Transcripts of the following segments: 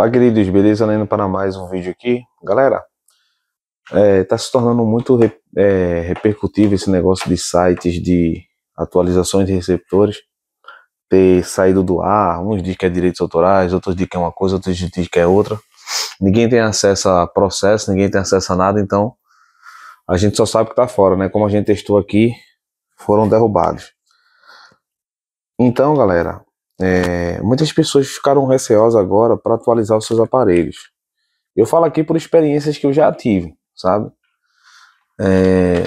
Olá, queridos, beleza? Lendo para mais um vídeo aqui. Galera, é, tá se tornando muito re, é, repercutível esse negócio de sites de atualizações de receptores ter saído do ar. Uns dizem que é direitos autorais, outros dizem que é uma coisa, outros dizem que é outra. Ninguém tem acesso a processo, ninguém tem acesso a nada, então a gente só sabe que está fora, né? Como a gente testou aqui, foram derrubados. Então, galera, é, muitas pessoas ficaram receosas agora para atualizar os seus aparelhos. Eu falo aqui por experiências que eu já tive, sabe? É,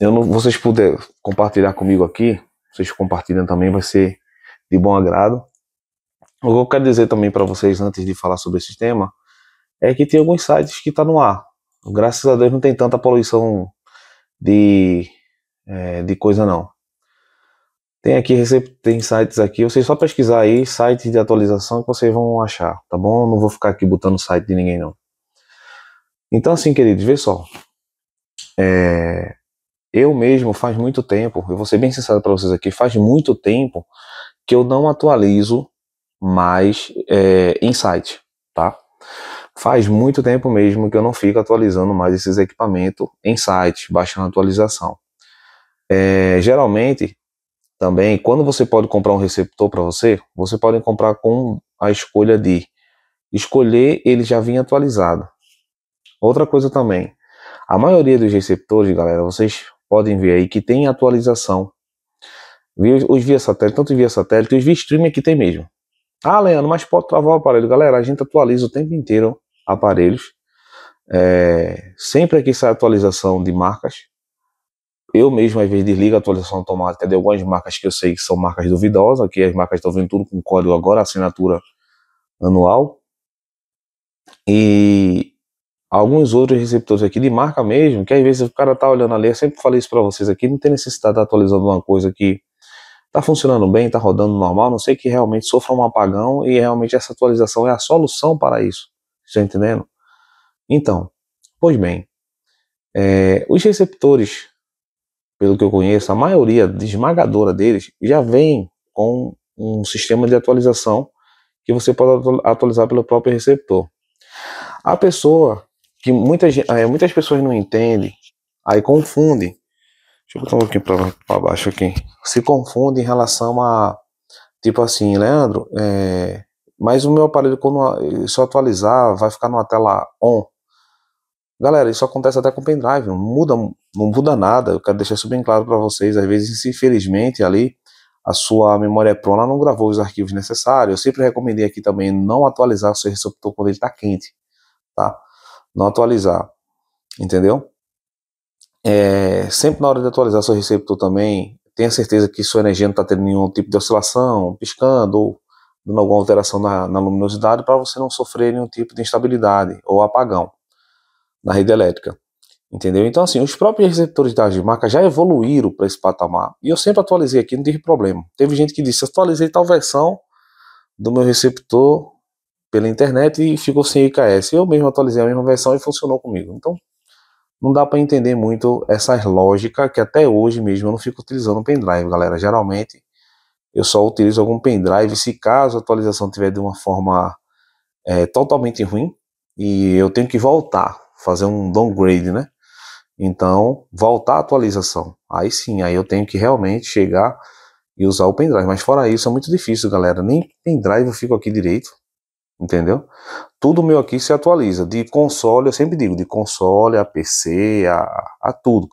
eu não, vocês puderem compartilhar comigo aqui, vocês compartilham também, vai ser de bom agrado. O que eu quero dizer também para vocês, antes de falar sobre esse tema, é que tem alguns sites que estão tá no ar. Graças a Deus não tem tanta poluição de, é, de coisa, não. Tem aqui, tem sites aqui, vocês só pesquisar aí, sites de atualização que vocês vão achar, tá bom? Não vou ficar aqui botando site de ninguém não. Então assim, queridos, vê só. É, eu mesmo faz muito tempo, eu vou ser bem sincero para vocês aqui, faz muito tempo que eu não atualizo mais é, em site, tá? Faz muito tempo mesmo que eu não fico atualizando mais esses equipamentos em site, baixando atualização. É, geralmente também, quando você pode comprar um receptor para você, você pode comprar com a escolha de escolher ele já vinha atualizado. Outra coisa também, a maioria dos receptores, galera, vocês podem ver aí que tem atualização. Os via satélite, tanto via satélite, os via streaming que tem mesmo. Ah, Leandro, mas pode travar o aparelho. Galera, a gente atualiza o tempo inteiro aparelhos. É, sempre aqui sai atualização de marcas. Eu mesmo, às vezes, desligo a atualização automática de algumas marcas que eu sei que são marcas duvidosas, que as marcas estão vendo tudo com código agora, assinatura anual. E alguns outros receptores aqui de marca mesmo, que às vezes o cara tá olhando ali, eu sempre falei isso para vocês aqui, não tem necessidade de tá atualizando uma coisa que tá funcionando bem, tá rodando normal, não sei que realmente sofra um apagão e realmente essa atualização é a solução para isso. Está entendendo? Então, pois bem, é, os receptores pelo que eu conheço, a maioria esmagadora deles já vem com um sistema de atualização que você pode atualizar pelo próprio receptor. A pessoa que muitas, eh, muitas pessoas não entendem, aí confundem. Deixa eu botar um pouquinho para baixo aqui. Se confunde em relação a tipo assim, Leandro, é, mas o meu aparelho quando eu atualizar vai ficar numa tela on. Galera, isso acontece até com pendrive, não muda, não muda nada. Eu quero deixar isso bem claro para vocês. Às vezes, infelizmente, ali a sua memória prona não gravou os arquivos necessários. Eu sempre recomendei aqui também não atualizar o seu receptor quando ele está quente, tá? Não atualizar, entendeu? É, sempre na hora de atualizar seu receptor também, tenha certeza que sua energia não está tendo nenhum tipo de oscilação, piscando ou dando alguma alteração na, na luminosidade para você não sofrer nenhum tipo de instabilidade ou apagão na rede elétrica. Entendeu? Então, assim, os próprios receptores das marca já evoluíram para esse patamar. E eu sempre atualizei aqui, não tive problema. Teve gente que disse: atualizei tal versão do meu receptor pela internet e ficou sem IKS. Eu mesmo atualizei a mesma versão e funcionou comigo. Então, não dá para entender muito essas lógicas que até hoje mesmo eu não fico utilizando o pendrive, galera. Geralmente eu só utilizo algum pendrive se caso a atualização tiver de uma forma é, totalmente ruim e eu tenho que voltar fazer um downgrade, né? Então, voltar à atualização. Aí sim, aí eu tenho que realmente chegar e usar o pendrive. Mas fora isso, é muito difícil, galera. Nem pendrive eu fico aqui direito, entendeu? Tudo meu aqui se atualiza. De console, eu sempre digo, de console a PC, a, a tudo,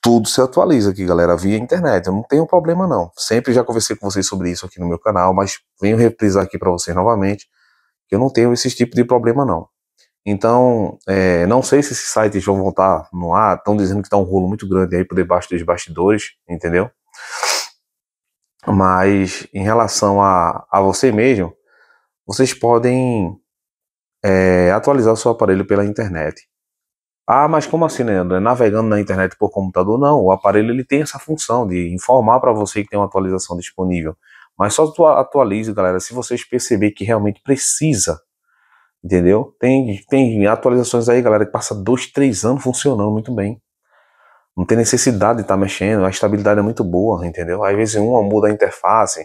Tudo se atualiza aqui, galera, via internet. Eu não tenho problema, não. Sempre já conversei com vocês sobre isso aqui no meu canal, mas venho reprisar aqui para vocês novamente. Que eu não tenho esse tipo de problema, não. Então, é, não sei se esses sites vão voltar no ar, estão dizendo que está um rolo muito grande aí por debaixo dos bastidores, entendeu? Mas em relação a, a você mesmo, vocês podem é, atualizar o seu aparelho pela internet. Ah, mas como assim, Leandro? Né? Navegando na internet por computador? Não, o aparelho ele tem essa função de informar para você que tem uma atualização disponível. Mas só atualize, galera, se vocês perceberem que realmente precisa Entendeu? Tem, tem atualizações aí, galera, que passa dois, três anos funcionando muito bem. Não tem necessidade de estar tá mexendo, a estabilidade é muito boa, entendeu? Às vezes uma muda a interface,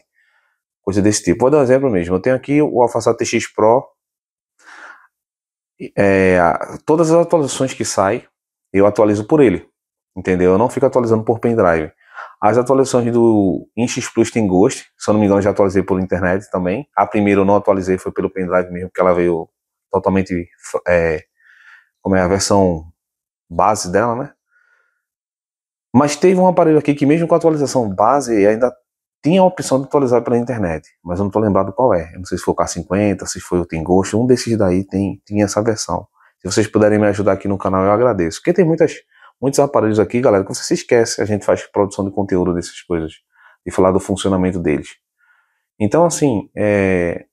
coisa desse tipo. Vou dar um exemplo mesmo. Eu tenho aqui o AlphaSat TX Pro. É, todas as atualizações que saem, eu atualizo por ele. Entendeu? Eu não fico atualizando por pendrive. As atualizações do Inches Plus tem Ghost, se eu não me engano, já atualizei por internet também. A primeira eu não atualizei, foi pelo pendrive mesmo, porque ela veio totalmente é, como é a versão base dela, né? Mas teve um aparelho aqui que mesmo com a atualização base ainda tinha a opção de atualizar pela internet, mas eu não estou lembrado qual é. Eu não sei se foi o K50, se foi o Tingosto, um desses daí tem, tinha essa versão. Se vocês puderem me ajudar aqui no canal, eu agradeço. Porque tem muitas, muitos aparelhos aqui, galera, que você se esquece. A gente faz produção de conteúdo dessas coisas e falar do funcionamento deles. Então, assim, é,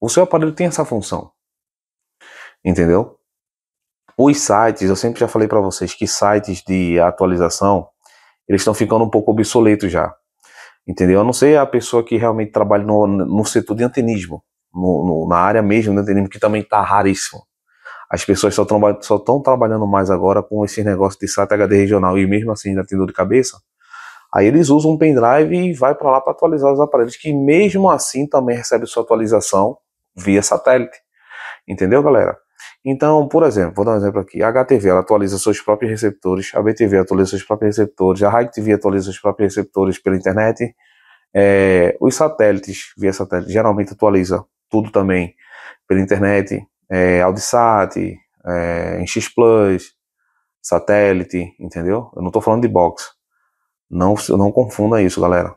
o seu aparelho tem essa função entendeu? Os sites, eu sempre já falei para vocês que sites de atualização, eles estão ficando um pouco obsoletos já, entendeu? A não ser a pessoa que realmente trabalha no, no setor de antenismo, no, no, na área mesmo de antenismo, que também está raríssimo. As pessoas só estão trabalhando mais agora com esse negócio de site HD regional e mesmo assim ainda tem dor de cabeça. Aí eles usam um pendrive e vai para lá para atualizar os aparelhos, que mesmo assim também recebe sua atualização via satélite. Entendeu, galera? Então, por exemplo, vou dar um exemplo aqui. A HTV ela atualiza seus próprios receptores, a BTV atualiza seus próprios receptores, a Hike TV atualiza seus próprios receptores pela internet. É, os satélites, via satélite, geralmente atualiza tudo também pela internet. É, Audisat, é, X Plus, satélite, entendeu? Eu não estou falando de box. Não, não confunda isso, galera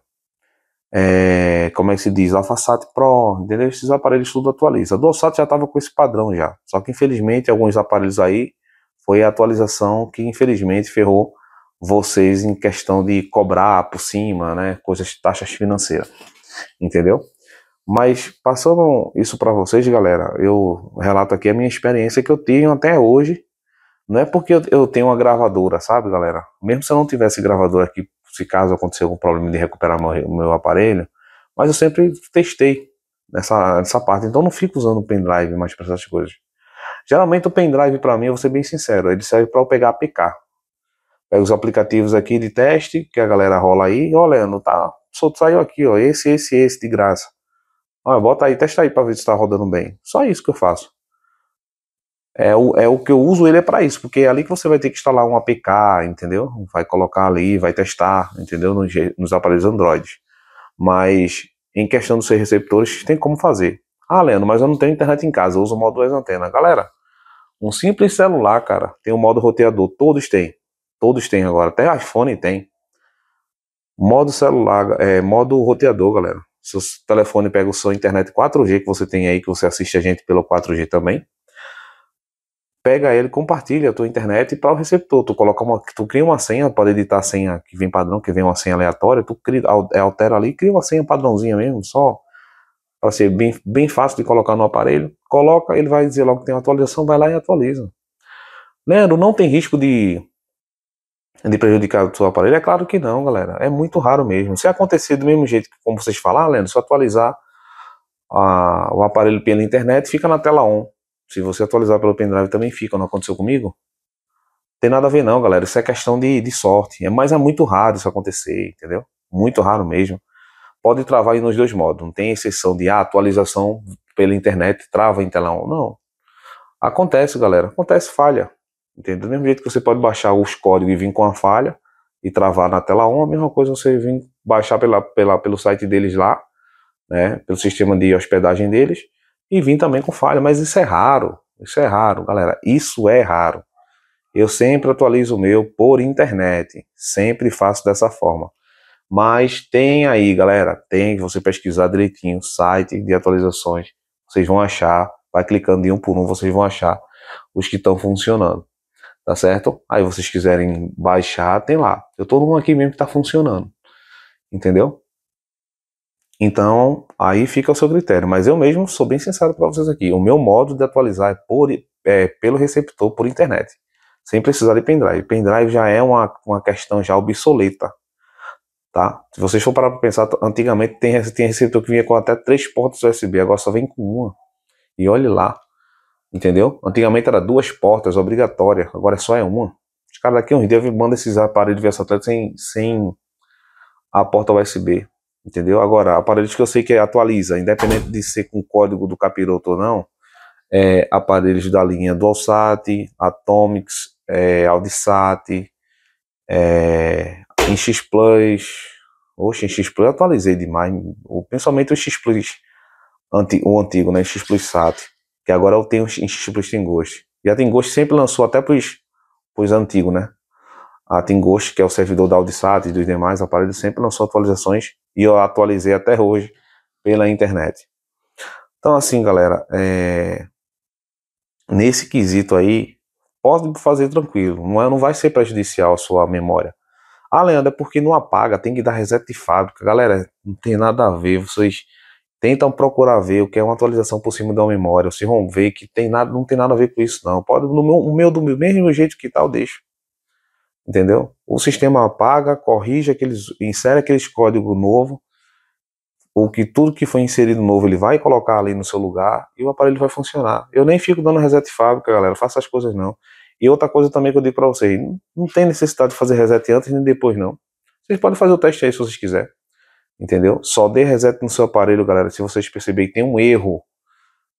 é, como é que se diz, AlphaSat Pro, entendeu? Esses aparelhos tudo atualiza. A DualSat já estava com esse padrão já, só que infelizmente alguns aparelhos aí foi a atualização que infelizmente ferrou vocês em questão de cobrar por cima, né, coisas, taxas financeiras, entendeu? Mas passando isso para vocês, galera, eu relato aqui a minha experiência que eu tenho até hoje. Não é porque eu tenho uma gravadora, sabe, galera? Mesmo se eu não tivesse gravadora aqui se caso acontecer algum problema de recuperar meu, meu aparelho, mas eu sempre testei nessa, nessa parte, então não fico usando o pendrive mais para essas coisas. Geralmente o pendrive para mim, eu vou ser bem sincero, ele serve para eu pegar APK. Pego os aplicativos aqui de teste que a galera rola aí, olha, não tá, solto saiu aqui, ó, esse, esse, esse de graça. Olha, bota aí, testa aí para ver se está rodando bem. Só isso que eu faço é o, é o que eu uso ele é para isso, porque é ali que você vai ter que instalar um APK, entendeu? Vai colocar ali, vai testar, entendeu? Nos, nos aparelhos Android. Mas em questão dos seus receptores, tem como fazer. Ah, Leandro, mas eu não tenho internet em casa, eu uso o modo 2 antenas. Galera, um simples celular, cara, tem o um modo roteador, todos têm. Todos têm agora, até iPhone tem. Modo celular, é, modo roteador, galera. Seu telefone pega o seu internet 4G que você tem aí, que você assiste a gente pelo 4G também pega ele, compartilha a tua internet para o receptor. Tu coloca uma, tu cria uma senha, pode editar a senha que vem padrão, que vem uma senha aleatória, tu cria, é, altera ali, cria uma senha padrãozinha mesmo, só para ser bem, bem fácil de colocar no aparelho. Coloca, ele vai dizer logo que tem uma atualização, vai lá e atualiza. Leandro, não tem risco de de prejudicar o seu aparelho? É claro que não, galera. É muito raro mesmo. Se acontecer do mesmo jeito que como vocês falaram, Leandro, se atualizar a, o aparelho pela internet, fica na tela 1. Se você atualizar pelo pendrive também fica, não aconteceu comigo? Tem nada a ver não, galera, isso é questão de, de sorte, é, mas é muito raro isso acontecer, entendeu? Muito raro mesmo. Pode travar nos dois modos, não tem exceção de ah, atualização pela internet trava em tela 1, não. Acontece, galera, acontece falha, entendeu? Do mesmo jeito que você pode baixar os códigos e vir com a falha e travar na tela 1, a mesma coisa você vir baixar pela, pela, pelo site deles lá, né, pelo sistema de hospedagem deles, e vim também com falha, mas isso é raro. Isso é raro, galera. Isso é raro. Eu sempre atualizo o meu por internet, sempre faço dessa forma. Mas tem aí, galera, tem você pesquisar direitinho site de atualizações, vocês vão achar, vai clicando de um por um, vocês vão achar os que estão funcionando. Tá certo? Aí vocês quiserem baixar, tem lá. Eu tô num aqui mesmo que tá funcionando. Entendeu? Então, aí fica o seu critério. Mas eu mesmo sou bem sincero para vocês aqui. O meu modo de atualizar é, por, é, pelo receptor por internet, sem precisar de pendrive. Pendrive já é uma, uma questão já obsoleta. Tá? Se vocês for parar para pensar, antigamente tem, tem receptor que vinha com até três portas USB, agora só vem com uma. E olhe lá. Entendeu? Antigamente era duas portas, obrigatória, agora só é uma. Os caras daqui uns dias mandam esses aparelhos via satélite sem, sem a porta USB. Entendeu? Agora, aparelhos que eu sei que atualiza, independente de ser com código do capiroto ou não, é, aparelhos da linha DualSat, Atomics, é, Audisat, é, X Plus. Oxe, X Plus eu atualizei demais, principalmente o X Plus, anti, o antigo, né? X Plus Sat, que agora eu tenho X Plus tem gosto. E a Tingost sempre lançou até para os antigos, né? A Tingost, que é o servidor da Audisat e dos demais aparelhos, sempre lançou atualizações e eu atualizei até hoje pela internet. Então, assim, galera, é... nesse quesito aí, pode fazer tranquilo, não, é, não vai ser prejudicial a sua memória. Ah, Leandro, é porque não apaga, tem que dar reset de fábrica. Galera, não tem nada a ver, vocês tentam procurar ver o que é uma atualização por cima da memória, vocês vão ver que tem nada, não tem nada a ver com isso não. Pode, no meu, meu do mesmo jeito que tá, eu deixo entendeu? O sistema apaga, corrige aqueles, insere aqueles código novo, o que tudo que foi inserido novo ele vai colocar ali no seu lugar e o aparelho vai funcionar. Eu nem fico dando reset de fábrica, galera, faça as coisas não. E outra coisa também que eu digo para vocês, não tem necessidade de fazer reset antes nem depois não. Vocês podem fazer o teste aí se vocês quiserem. Entendeu? Só dê reset no seu aparelho, galera, se vocês perceberem que tem um erro,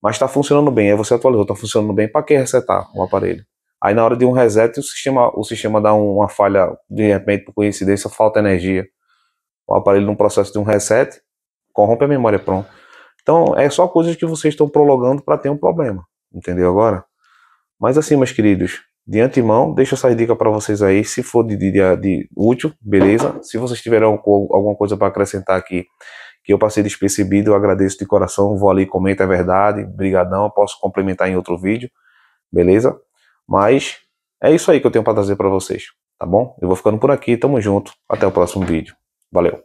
mas está funcionando bem, aí você atualizou, está funcionando bem, para que resetar o aparelho? Aí na hora de um reset o sistema, o sistema dá uma falha, de repente, por coincidência, falta energia. O aparelho no processo de um reset corrompe a memória pronto Então é só coisas que vocês estão prolongando para ter um problema. Entendeu agora? Mas assim, meus queridos, de antemão, deixa essa dica para vocês aí. Se for de, de, de, útil, beleza. Se vocês tiverem alguma coisa para acrescentar aqui que eu passei despercebido, eu agradeço de coração. Vou ali, comenta, é verdade. Brigadão, posso complementar em outro vídeo. Beleza? Mas é isso aí que eu tenho para trazer para vocês, tá bom? Eu vou ficando por aqui, tamo junto, até o próximo vídeo. Valeu!